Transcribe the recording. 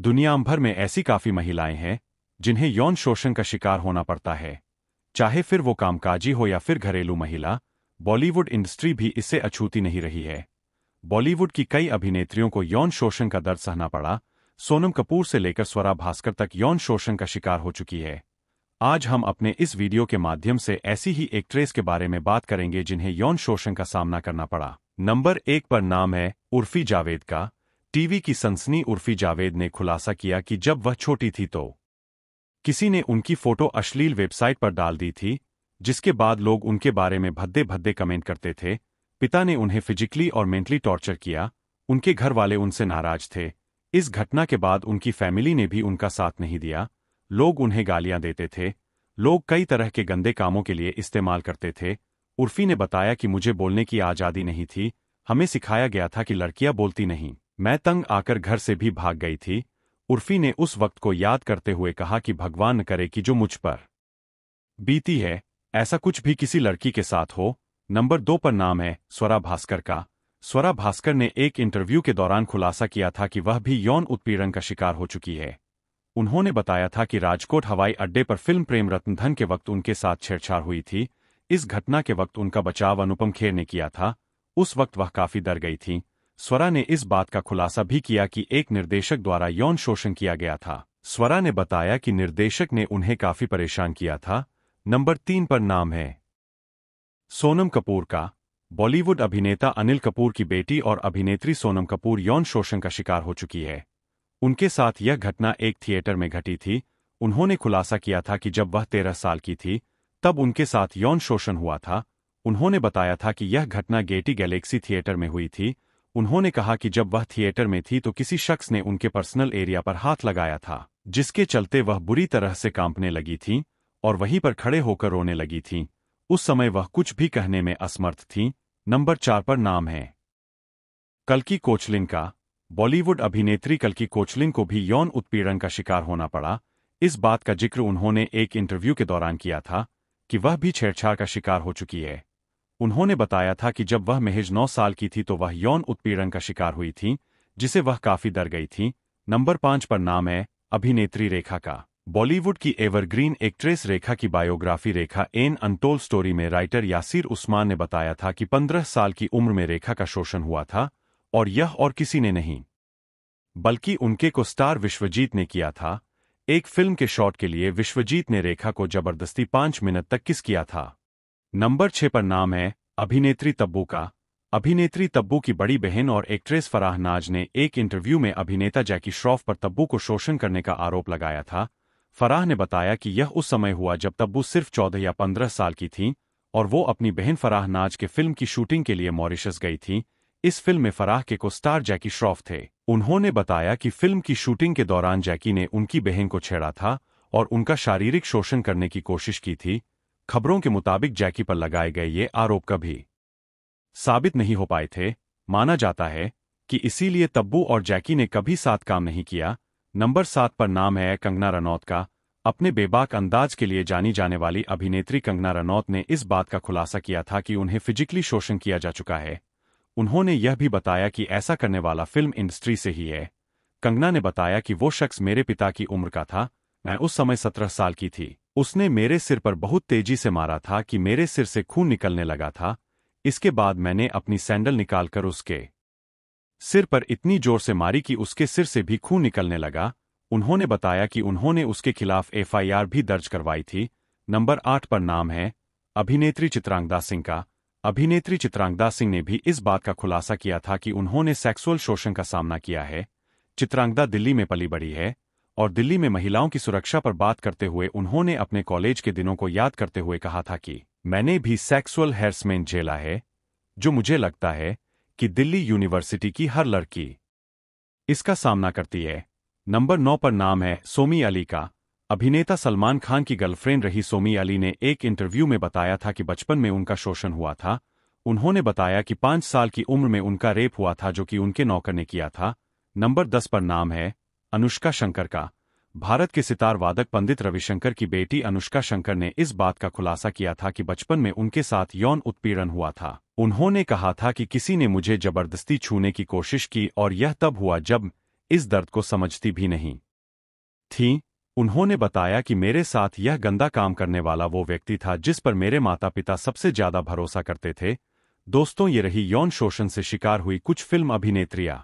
दुनिया भर में ऐसी काफ़ी महिलाएं हैं जिन्हें यौन शोषण का शिकार होना पड़ता है चाहे फिर वो कामकाजी हो या फिर घरेलू महिला बॉलीवुड इंडस्ट्री भी इससे अछूती नहीं रही है बॉलीवुड की कई अभिनेत्रियों को यौन शोषण का दर्द सहना पड़ा सोनम कपूर से लेकर स्वरा भास्कर तक यौन शोषण का शिकार हो चुकी है आज हम अपने इस वीडियो के माध्यम से ऐसी ही एक्ट्रेस के बारे में बात करेंगे जिन्हें यौन शोषण का सामना करना पड़ा नंबर एक पर नाम है उर्फी जावेद का टीवी की सनसनी उर्फी जावेद ने खुलासा किया कि जब वह छोटी थी तो किसी ने उनकी फोटो अश्लील वेबसाइट पर डाल दी थी जिसके बाद लोग उनके बारे में भद्दे भद्दे कमेंट करते थे पिता ने उन्हें फिजिकली और मेंटली टॉर्चर किया उनके घर वाले उनसे नाराज थे इस घटना के बाद उनकी फैमिली ने भी उनका साथ नहीं दिया लोग उन्हें गालियां देते थे लोग कई तरह के गंदे कामों के लिए इस्तेमाल करते थे उर्फी ने बताया कि मुझे बोलने की आज़ादी नहीं थी हमें सिखाया गया था कि लड़कियां बोलती नहीं मैं तंग आकर घर से भी भाग गई थी उर्फी ने उस वक्त को याद करते हुए कहा कि भगवान करे कि जो मुझ पर बीती है ऐसा कुछ भी किसी लड़की के साथ हो नंबर दो पर नाम है स्वरा भास्कर का स्वरा भास्कर ने एक इंटरव्यू के दौरान खुलासा किया था कि वह भी यौन उत्पीड़न का शिकार हो चुकी है उन्होंने बताया था कि राजकोट हवाई अड्डे पर फिल्म प्रेम रत्नधन के वक्त उनके साथ छेड़छाड़ हुई थी इस घटना के वक्त उनका बचाव अनुपम खेर ने किया था उस वक्त वह काफी डर गई थी स्वरा ने इस बात का खुलासा भी किया कि एक निर्देशक द्वारा यौन शोषण किया गया था स्वरा ने बताया कि निर्देशक ने उन्हें काफी परेशान किया था नंबर तीन पर नाम है सोनम कपूर का बॉलीवुड अभिनेता अनिल कपूर की बेटी और अभिनेत्री सोनम कपूर यौन शोषण का शिकार हो चुकी है उनके साथ यह घटना एक थिएटर में घटी थी उन्होंने खुलासा किया था कि जब वह तेरह साल की थी तब उनके साथ यौन शोषण हुआ था उन्होंने बताया था कि यह घटना गेटी गैलेक्सी थिएटर में हुई थी उन्होंने कहा कि जब वह थिएटर में थी तो किसी शख्स ने उनके पर्सनल एरिया पर हाथ लगाया था जिसके चलते वह बुरी तरह से कांपने लगी थी और वहीं पर खड़े होकर रोने लगी थी उस समय वह कुछ भी कहने में असमर्थ थी नंबर चार पर नाम है कल्की कोचलिन का बॉलीवुड अभिनेत्री कल्की कोचलिन को भी यौन उत्पीड़न का शिकार होना पड़ा इस बात का जिक्र उन्होंने एक इंटरव्यू के दौरान किया था कि वह भी छेड़छाड़ का शिकार हो चुकी है उन्होंने बताया था कि जब वह महज नौ साल की थी तो वह यौन उत्पीड़न का शिकार हुई थी जिसे वह काफी डर गई थी नंबर पांच पर नाम है अभिनेत्री रेखा का बॉलीवुड की एवरग्रीन एक्ट्रेस रेखा की biography Rekha an untold story में राइटर यासिर उस्मान ने बताया था कि पंद्रह साल की उम्र में रेखा का शोषण हुआ था और यह और किसी ने नहीं बल्कि उनके को स्टार विश्वजीत ने किया था एक फिल्म के शॉट के लिए विश्वजीत ने रेखा को जबरदस्ती पांच मिनट तक किस किया था नंबर छः पर नाम है अभिनेत्री तब्बू का अभिनेत्री तब्बू की बड़ी बहन और एक्ट्रेस फराह नाज ने एक इंटरव्यू में अभिनेता जैकी श्रॉफ पर तब्बू को शोषण करने का आरोप लगाया था फराह ने बताया कि यह उस समय हुआ जब तब्बू सिर्फ चौदह या पंद्रह साल की थीं और वो अपनी बहन फराह नाज के फिल्म की शूटिंग के लिए मॉरिशस गई थी इस फिल्म में फराह के को स्टार जैकी श्रॉफ थे उन्होंने बताया कि फिल्म की शूटिंग के दौरान जैकी ने उनकी बहन को छेड़ा था और उनका शारीरिक शोषण करने की कोशिश की थी खबरों के मुताबिक जैकी पर लगाए गए ये आरोप कभी साबित नहीं हो पाए थे माना जाता है कि इसीलिए तब्बू और जैकी ने कभी साथ काम नहीं किया नंबर सात पर नाम है कंगना रनौत का अपने बेबाक अंदाज के लिए जानी जाने वाली अभिनेत्री कंगना रनौत ने इस बात का खुलासा किया था कि उन्हें फिजिकली शोषण किया जा चुका है उन्होंने यह भी बताया कि ऐसा करने वाला फिल्म इंडस्ट्री से ही है कंगना ने बताया कि वो शख्स मेरे पिता की उम्र का था मैं उस समय सत्रह साल की थी उसने मेरे सिर पर बहुत तेजी से मारा था कि मेरे सिर से खून निकलने लगा था इसके बाद मैंने अपनी सैंडल निकालकर उसके सिर पर इतनी जोर से मारी कि उसके सिर से भी खून निकलने लगा उन्होंने बताया कि उन्होंने उसके खिलाफ एफआईआर भी दर्ज करवाई थी नंबर आठ पर नाम है अभिनेत्री चित्रांगदा सिंह का अभिनेत्री चित्रांगदा सिंह ने भी इस बात का खुलासा किया था कि उन्होंने सेक्सुअल शोषण का सामना किया है चित्रांगदा दिल्ली में पली बड़ी है और दिल्ली में महिलाओं की सुरक्षा पर बात करते हुए उन्होंने अपने कॉलेज के दिनों को याद करते हुए कहा था कि मैंने भी सेक्सुअल हेरसमेंट झेला है जो मुझे लगता है कि दिल्ली यूनिवर्सिटी की हर लड़की इसका सामना करती है नंबर नौ पर नाम है सोमी अली का अभिनेता सलमान खान की गर्लफ्रेंड रही सोमी अली ने एक इंटरव्यू में बताया था कि बचपन में उनका शोषण हुआ था उन्होंने बताया कि पांच साल की उम्र में उनका रेप हुआ था जो कि उनके नौकर ने किया था नंबर दस पर नाम है अनुष्का शंकर का भारत के सितार वादक पंडित रविशंकर की बेटी अनुष्का शंकर ने इस बात का खुलासा किया था कि बचपन में उनके साथ यौन उत्पीड़न हुआ था उन्होंने कहा था कि किसी ने मुझे जबरदस्ती छूने की कोशिश की और यह तब हुआ जब इस दर्द को समझती भी नहीं थी उन्होंने बताया कि मेरे साथ यह गंदा काम करने वाला वो व्यक्ति था जिस पर मेरे माता पिता सबसे ज्यादा भरोसा करते थे दोस्तों ये रही यौन शोषण से शिकार हुई कुछ फिल्म अभिनेत्रियां